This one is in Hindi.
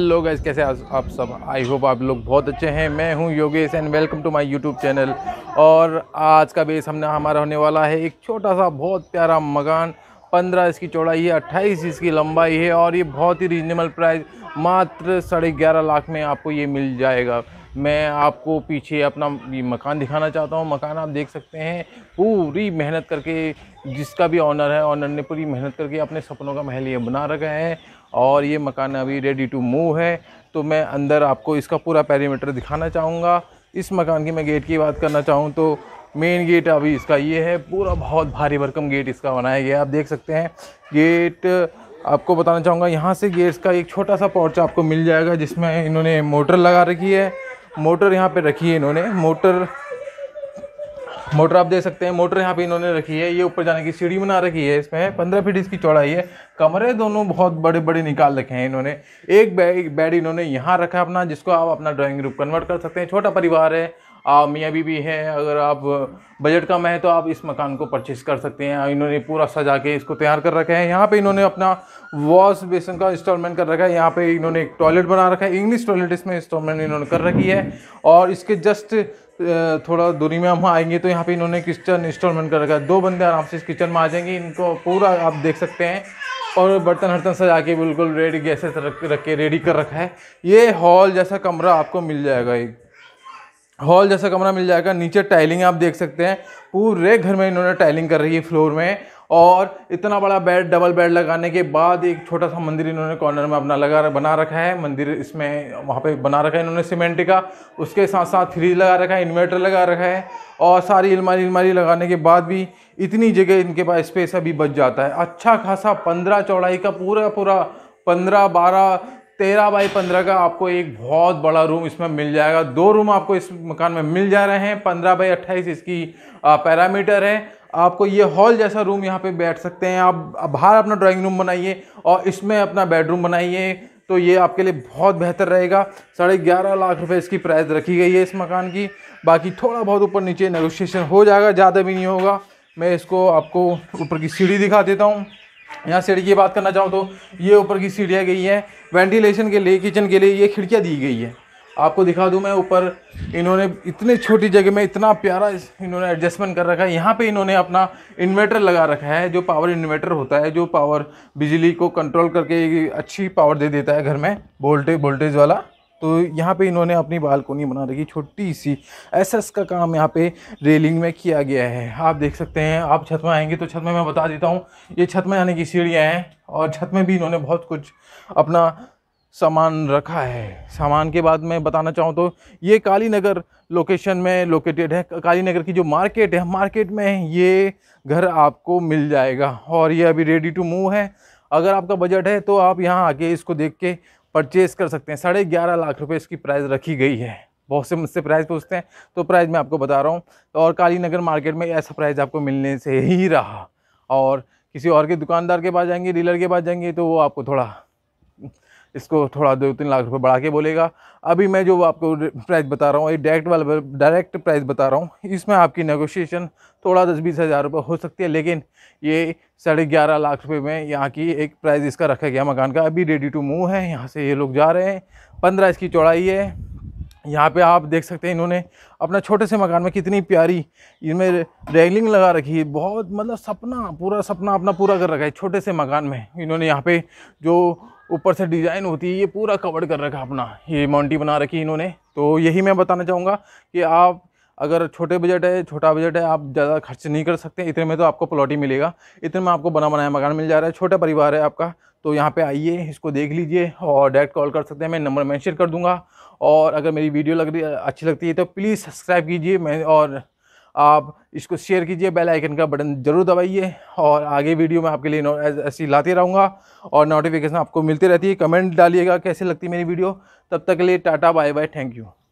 हेलो गाइस कैसे आप सब आई होप आप लोग बहुत अच्छे हैं मैं हूं Yogesh and welcome to my YouTube channel और आज का बेस हमने हमारा होने वाला है एक छोटा सा बहुत प्यारा मकान 15 इसकी चौड़ाई है 28 इसकी लंबाई है और ये बहुत ही रीजनेबल प्राइस मात्र साढ़े ग्यारह लाख में आपको ये मिल जाएगा मैं आपको पीछे अपना ये मकान दिखाना चाहता हूँ मकान आप देख सकते हैं पूरी मेहनत करके जिसका भी ऑनर है ऑनर ने पूरी मेहनत करके अपने सपनों का महल ये बना रखा है और ये मकान अभी रेडी टू मूव है तो मैं अंदर आपको इसका पूरा पैरीमीटर दिखाना चाहूँगा इस मकान की मैं गेट की बात करना चाहूँ तो मेन गेट अभी इसका ये है पूरा बहुत भारी भरकम गेट इसका बनाया गया आप देख सकते हैं गेट आपको बताना चाहूँगा यहाँ से गेट्स का एक छोटा सा पोर्च आपको मिल जाएगा जिसमें इन्होंने मोटर लगा रखी है मोटर यहाँ पे रखी है इन्होंने मोटर मोटर आप देख सकते हैं मोटर यहाँ पे इन्होंने रखी है ये ऊपर जाने की सीढ़ी बना रखी है इसमें पंद्रह फीट इसकी चौड़ाई है कमरे दोनों बहुत बड़े बड़े निकाल रखे हैं इन्होंने एक बेड इन्होंने यहाँ रखा है अपना जिसको आप अपना ड्राइंग रूम कन्वर्ट कर सकते हैं छोटा परिवार है आप मियाँ बीबी हैं अगर आप बजट कम है तो आप इस मकान को परचेस कर सकते हैं इन्होंने पूरा सजा के इसको तैयार कर रखा है यहाँ पे इन्होंने अपना वॉश बेसन का इंस्टॉलमेंट कर रखा है यहाँ पे इन्होंने एक टॉयलेट बना रखा है इंग्लिश टॉयलेट इसमें इंस्टॉलमेंट इन्होंने कर रखी है और इसके जस्ट थोड़ा दूरी में हम आएंगे तो यहाँ पर इन्होंने किचन इंस्टॉलमेंट कर रखा है दो बंदे आराम से इस किचन में आ जाएंगे इनको पूरा आप देख सकते हैं और बर्तन हर्तन सजा के बिल्कुल रेडी गैसेस रख रख के रेडी कर रखा है ये हॉल जैसा कमरा आपको मिल जाएगा एक हॉल जैसा कमरा मिल जाएगा नीचे टाइलिंग आप देख सकते हैं पूरे घर में इन्होंने टाइलिंग कर रही है फ्लोर में और इतना बड़ा बेड डबल बेड लगाने के बाद एक छोटा सा मंदिर इन्होंने कॉर्नर में अपना लगा बना रखा है मंदिर इसमें वहाँ पे बना रखा है इन्होंने सीमेंट का उसके साथ साथ फ्रिज लगा रखा है इन्वर्टर लगा रखा है और सारी अलमारी अलमारी लगाने के बाद भी इतनी जगह इनके पास स्पेस अभी बच जाता है अच्छा खासा पंद्रह चौड़ाई का पूरा पूरा पंद्रह बारह तेरह बाई पंद्रह का आपको एक बहुत बड़ा रूम इसमें मिल जाएगा दो रूम आपको इस मकान में मिल जा रहे हैं पंद्रह बाई अट्ठाईस इसकी पैरामीटर है आपको ये हॉल जैसा रूम यहाँ पे बैठ सकते हैं आप बाहर अपना ड्राइंग रूम बनाइए और इसमें अपना बेडरूम बनाइए तो ये आपके लिए बहुत बेहतर रहेगा साढ़े ग्यारह लाख रुपए इसकी प्राइस रखी गई है इस मकान की बाकी थोड़ा बहुत ऊपर नीचे नेगोशिएशन हो जाएगा ज़्यादा भी नहीं होगा मैं इसको आपको ऊपर की सीढ़ी दिखा देता हूँ यहाँ सीढ़ी की बात करना चाहूँ तो ये ऊपर की सीढ़ियाँ गई हैं वेंटिलेशन के लिए किचन के लिए ये खिड़कियाँ दी गई है आपको दिखा दूँ मैं ऊपर इन्होंने इतनी छोटी जगह में इतना प्यारा इन्होंने एडजस्टमेंट कर रखा है यहाँ पे इन्होंने अपना इन्वर्टर लगा रखा है जो पावर इन्वर्टर होता है जो पावर बिजली को कंट्रोल करके अच्छी पावर दे देता है घर में वोल्टेज वोल्टेज वाला तो यहाँ पे इन्होंने अपनी बालकोनी बना रखी छोटी सी एसएस का काम यहाँ पे रेलिंग में किया गया है आप देख सकते हैं आप छत में आएंगे तो छत में मैं बता देता हूँ ये छत में आने की सीढ़ियाँ हैं और छत में भी इन्होंने बहुत कुछ अपना सामान रखा है सामान के बाद मैं बताना चाहूँ तो ये काली नगर लोकेशन में लोकेटेड है काली नगर की जो मार्केट है मार्केट में ये घर आपको मिल जाएगा और ये अभी रेडी टू मूव है अगर आपका बजट है तो आप यहाँ आके इसको देख के परचेज़ कर सकते हैं साढ़े ग्यारह लाख रुपये इसकी प्राइस रखी गई है बहुत से मुझसे प्राइस पूछते हैं तो प्राइस मैं आपको बता रहा हूँ तो और काली नगर मार्केट में ऐसा प्राइस आपको मिलने से ही रहा और किसी और के दुकानदार के पास जाएंगे डीलर के पास जाएंगे तो वो आपको थोड़ा इसको थोड़ा दो तीन लाख रुपए बढ़ा के बोलेगा अभी मैं जो आपको प्राइस बता रहा हूँ ये डायरेक्ट वाला डायरेक्ट प्राइस बता रहा हूँ इसमें आपकी नेगोशिएशन थोड़ा दस बीस हज़ार रुपये हो सकती है लेकिन ये साढ़े ग्यारह लाख रुपए में यहाँ की एक प्राइस इसका रखा गया मकान का अभी रेडी टू मूव है यहाँ से ये लोग जा रहे हैं पंद्रह इसकी चौड़ाई है यहाँ पर आप देख सकते हैं इन्होंने अपना छोटे से मकान में कितनी प्यारी इनमें रेलिंग लगा रखी है बहुत मतलब सपना पूरा सपना अपना पूरा कर रखा है छोटे से मकान में इन्होंने यहाँ पर जो ऊपर से डिज़ाइन होती है ये पूरा कवर कर रखा अपना ये माउंटी बना रखी है इन्होंने तो यही मैं बताना चाहूँगा कि आप अगर छोटे बजट है छोटा बजट है आप ज़्यादा खर्च नहीं कर सकते इतने में तो आपको प्लॉट ही मिलेगा इतने में आपको बना बनाया मकान मिल जा रहा है छोटा परिवार है आपका तो यहाँ पे आइए इसको देख लीजिए और डायरेक्ट कॉल कर सकते हैं मैं नंबर मैंशन कर दूंगा और अगर मेरी वीडियो लग रही अच्छी लगती है तो प्लीज़ सब्सक्राइब कीजिए मैं और आप इसको शेयर कीजिए बेल आइकन का बटन ज़रूर दबाइए और आगे वीडियो मैं आपके लिए ऐसी लाते रहूँगा और नोटिफिकेशन आपको मिलती रहती है कमेंट डालिएगा कैसे लगती मेरी वीडियो तब तक के लिए टाटा बाय बाय थैंक यू